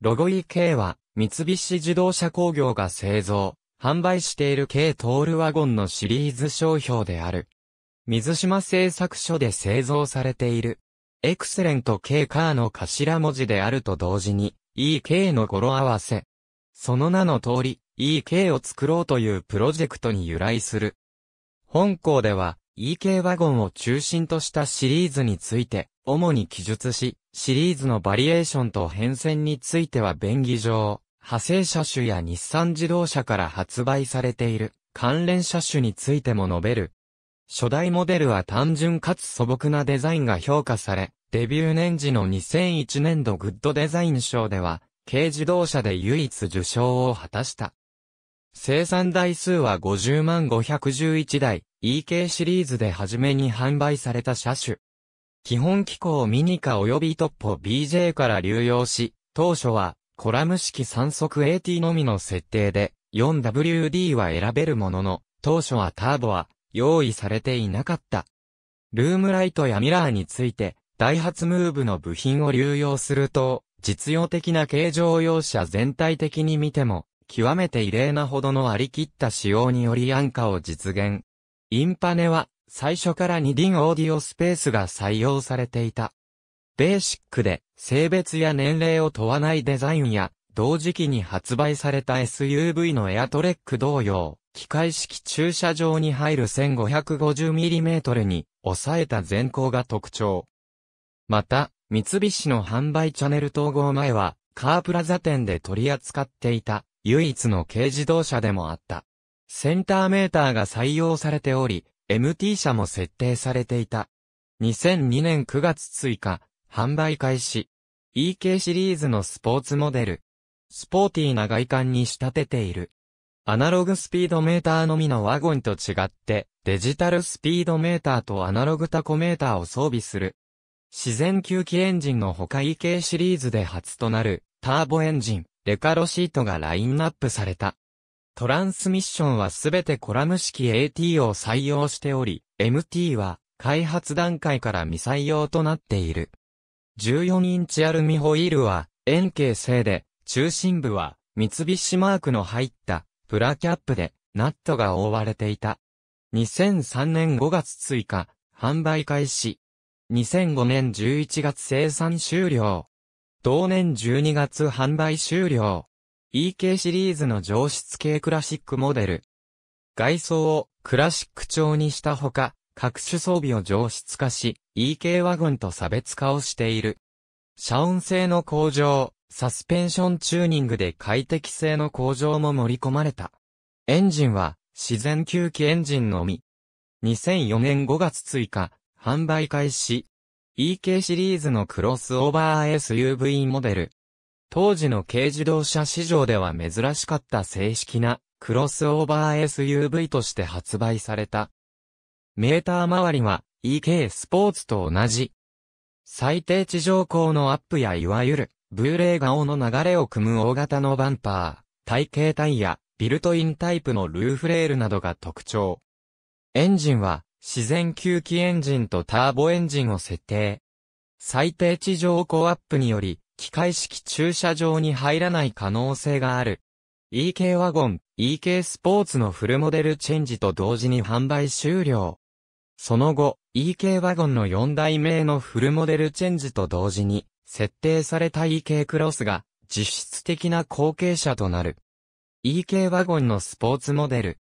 ロゴ EK は、三菱自動車工業が製造、販売している軽トールワゴンのシリーズ商標である。水島製作所で製造されている。エクセレント K カーの頭文字であると同時に、EK の語呂合わせ。その名の通り、EK を作ろうというプロジェクトに由来する。本校では、EK ワゴンを中心としたシリーズについて、主に記述し、シリーズのバリエーションと変遷については便宜上、派生車種や日産自動車から発売されている関連車種についても述べる。初代モデルは単純かつ素朴なデザインが評価され、デビュー年時の2001年度グッドデザイン賞では、軽自動車で唯一受賞を果たした。生産台数は50万511台、EK シリーズで初めに販売された車種。基本機構ミニカ及びトッポ BJ から流用し、当初はコラム式3速 AT のみの設定で 4WD は選べるものの、当初はターボは用意されていなかった。ルームライトやミラーについて、ダイハツムーブの部品を流用すると、実用的な軽乗用車全体的に見ても、極めて異例なほどの割り切った仕様により安価を実現。インパネは、最初から二輪オーディオスペースが採用されていた。ベーシックで性別や年齢を問わないデザインや同時期に発売された SUV のエアトレック同様、機械式駐車場に入る 1550mm に抑えた全高が特徴。また、三菱の販売チャンネル統合前は、カープラザ店で取り扱っていた唯一の軽自動車でもあった。センターメーターが採用されており、MT 車も設定されていた。2002年9月追加、販売開始。EK シリーズのスポーツモデル。スポーティーな外観に仕立てている。アナログスピードメーターのみのワゴンと違って、デジタルスピードメーターとアナログタコメーターを装備する。自然吸気エンジンの他 EK シリーズで初となる、ターボエンジン、レカロシートがラインナップされた。トランスミッションはすべてコラム式 AT を採用しており、MT は開発段階から未採用となっている。14インチアルミホイールは円形製で、中心部は三菱マークの入ったプラキャップでナットが覆われていた。2003年5月追加、販売開始。2005年11月生産終了。同年12月販売終了。EK シリーズの上質系クラシックモデル。外装をクラシック調にしたほか、各種装備を上質化し、EK ワゴンと差別化をしている。遮音性の向上、サスペンションチューニングで快適性の向上も盛り込まれた。エンジンは、自然吸気エンジンのみ。2004年5月追加、販売開始。EK シリーズのクロスオーバー SUV モデル。当時の軽自動車市場では珍しかった正式なクロスオーバー SUV として発売された。メーター周りは EK スポーツと同じ。最低地上高のアップやいわゆるブーレー顔の流れを組む大型のバンパー、体型タイヤ、ビルトインタイプのルーフレールなどが特徴。エンジンは自然吸気エンジンとターボエンジンを設定。最低地上高アップにより機械式駐車場に入らない可能性がある。EK ワゴン、EK スポーツのフルモデルチェンジと同時に販売終了。その後、EK ワゴンの4代目のフルモデルチェンジと同時に、設定された EK クロスが、実質的な後継者となる。EK ワゴンのスポーツモデル。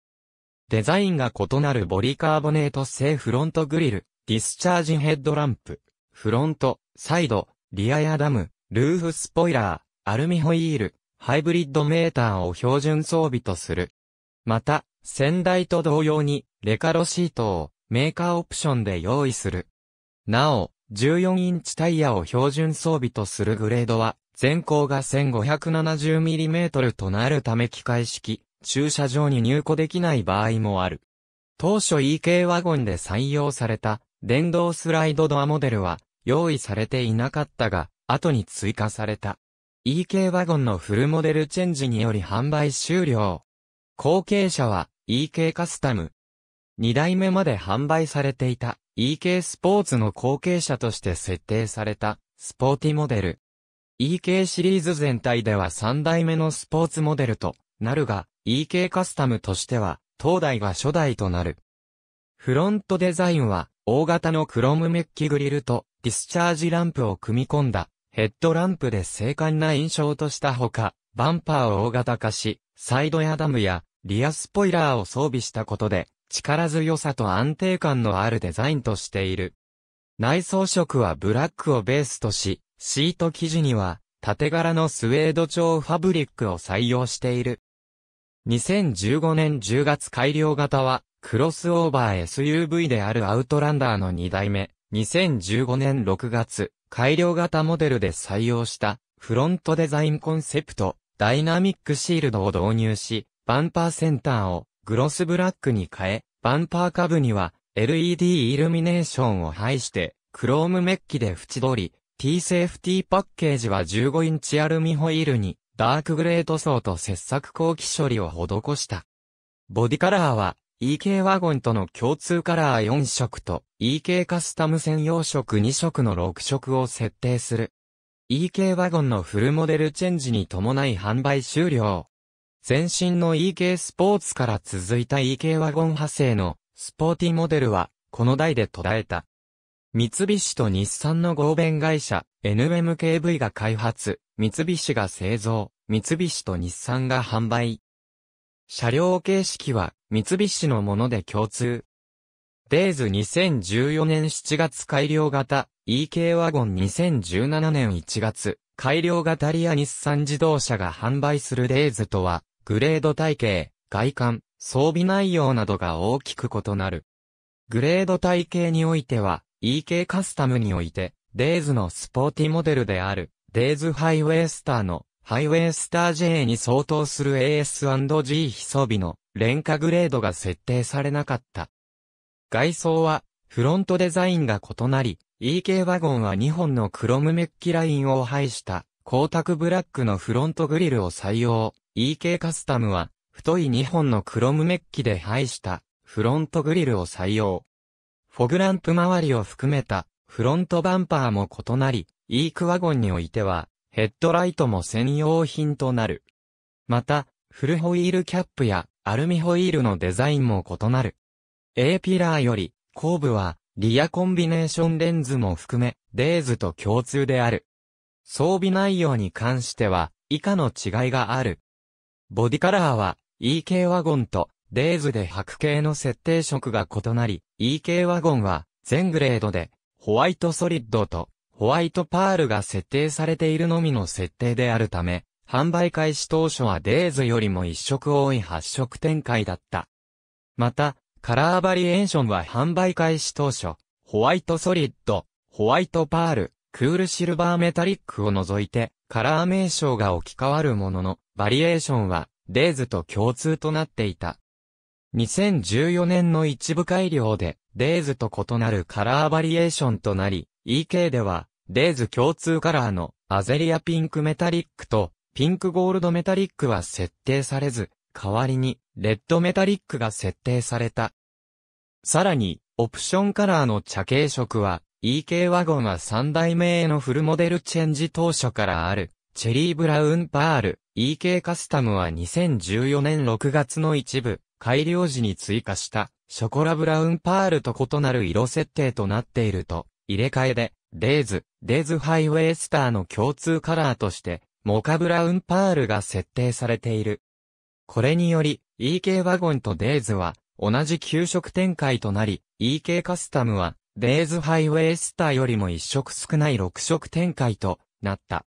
デザインが異なるボリカーボネート製フロントグリル、ディスチャージヘッドランプ、フロント、サイド、リアやダム、ルーフスポイラー、アルミホイール、ハイブリッドメーターを標準装備とする。また、先代と同様に、レカロシートをメーカーオプションで用意する。なお、14インチタイヤを標準装備とするグレードは、全高が 1570mm となるため機械式、駐車場に入庫できない場合もある。当初 EK ワゴンで採用された電動スライドドアモデルは用意されていなかったが、後に追加された。EK ワゴンのフルモデルチェンジにより販売終了。後継者は EK カスタム。2代目まで販売されていた EK スポーツの後継者として設定されたスポーティモデル。EK シリーズ全体では3代目のスポーツモデルとなるが、EK カスタムとしては、当代が初代となる。フロントデザインは、大型のクロムメッキグリルとディスチャージランプを組み込んだヘッドランプで精悍な印象としたほか、バンパーを大型化し、サイドヤダムやリアスポイラーを装備したことで、力強さと安定感のあるデザインとしている。内装色はブラックをベースとし、シート生地には縦柄のスウェード調ファブリックを採用している。2015年10月改良型は、クロスオーバー SUV であるアウトランダーの2代目。2015年6月、改良型モデルで採用したフロントデザインコンセプト、ダイナミックシールドを導入し、バンパーセンターをグロスブラックに変え、バンパー下部には LED イルミネーションを配して、クロームメッキで縁取り、T セーフティーパッケージは15インチアルミホイールに、ダークグレート層と切削後期処理を施した。ボディカラーは、EK ワゴンとの共通カラー4色と EK カスタム専用色2色の6色を設定する。EK ワゴンのフルモデルチェンジに伴い販売終了。前身の EK スポーツから続いた EK ワゴン派生のスポーティモデルはこの台で途絶えた。三菱と日産の合弁会社 NMKV が開発、三菱が製造、三菱と日産が販売。車両形式は三菱のもので共通。デイズ2014年7月改良型、EK ワゴン2017年1月、改良型リア日産自動車が販売するデイズとは、グレード体系、外観、装備内容などが大きく異なる。グレード体系においては、EK カスタムにおいて、デイズのスポーティモデルである、デイズハイウェイスターの、ハイウェイスター J に相当する AS&G 非装備の、廉価グレードが設定されなかった。外装は、フロントデザインが異なり、EK ワゴンは2本のクロムメッキラインを配した光沢ブラックのフロントグリルを採用。EK カスタムは、太い2本のクロムメッキで配したフロントグリルを採用。フォグランプ周りを含めたフロントバンパーも異なり、イークワゴンにおいては、ヘッドライトも専用品となる。また、フルホイールキャップやアルミホイールのデザインも異なる。A ピラーより、後部は、リアコンビネーションレンズも含め、デーズと共通である。装備内容に関しては、以下の違いがある。ボディカラーは、EK ワゴンと、デーズで白系の設定色が異なり、EK ワゴンは、全グレードで、ホワイトソリッドと、ホワイトパールが設定されているのみの設定であるため、販売開始当初はデーズよりも1色多い8色展開だった。また、カラーバリエーションは販売開始当初、ホワイトソリッド、ホワイトパール、クールシルバーメタリックを除いて、カラー名称が置き換わるものの、バリエーションは、デーズと共通となっていた。2014年の一部改良で、デーズと異なるカラーバリエーションとなり、EK では、デーズ共通カラーのアゼリアピンクメタリックとピンクゴールドメタリックは設定されず、代わりに、レッドメタリックが設定された。さらに、オプションカラーの茶系色は、EK ワゴンは3代目へのフルモデルチェンジ当初からある、チェリーブラウンパール、EK カスタムは2014年6月の一部、改良時に追加した、ショコラブラウンパールと異なる色設定となっていると、入れ替えで、デイズ、デイズハイウェイスターの共通カラーとして、モカブラウンパールが設定されている。これにより、EK ワゴンとデイズは、同じ給食展開となり、EK カスタムは、デイズハイウェイスターよりも1色少ない6色展開となった。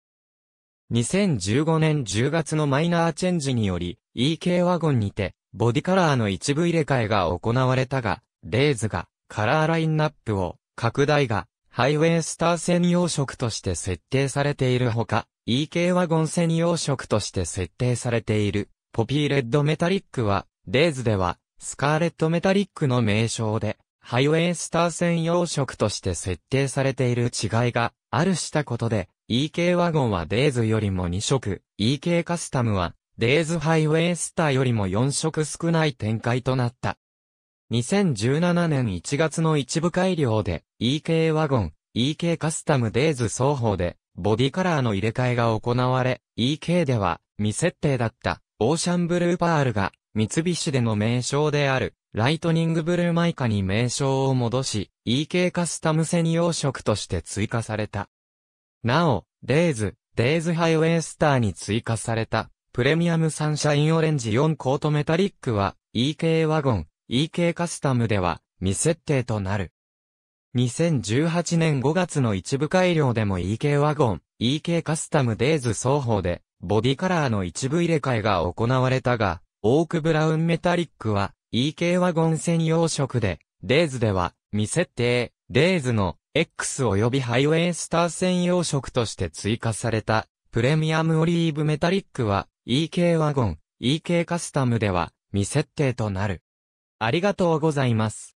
2015年10月のマイナーチェンジにより、EK ワゴンにて、ボディカラーの一部入れ替えが行われたが、デイズがカラーラインナップを拡大がハイウェイスター専用色として設定されているほか、EK ワゴン専用色として設定されている、ポピーレッドメタリックは、デイズでは、スカーレットメタリックの名称で、ハイウェイスター専用色として設定されている違いがあるしたことで、EK ワゴンはデイズよりも2色、EK カスタムは、デイズハイウェイスターよりも4色少ない展開となった。2017年1月の一部改良で、EK ワゴン、EK カスタムデイズ双方で、ボディカラーの入れ替えが行われ、EK では未設定だったオーシャンブルーパールが三菱での名称であるライトニングブルーマイカに名称を戻し、EK カスタム専用色として追加された。なお、デイズ、デイズハイウェイスターに追加されたプレミアムサンシャインオレンジ4コートメタリックは EK ワゴン、EK カスタムでは未設定となる。2018年5月の一部改良でも EK ワゴン、EK カスタムデイズ双方で、ボディカラーの一部入れ替えが行われたが、オークブラウンメタリックは、EK ワゴン専用色で、デイズでは、未設定、デイズの X 及びハイウェイスター専用色として追加された、プレミアムオリーブメタリックは、EK ワゴン、EK カスタムでは、未設定となる。ありがとうございます。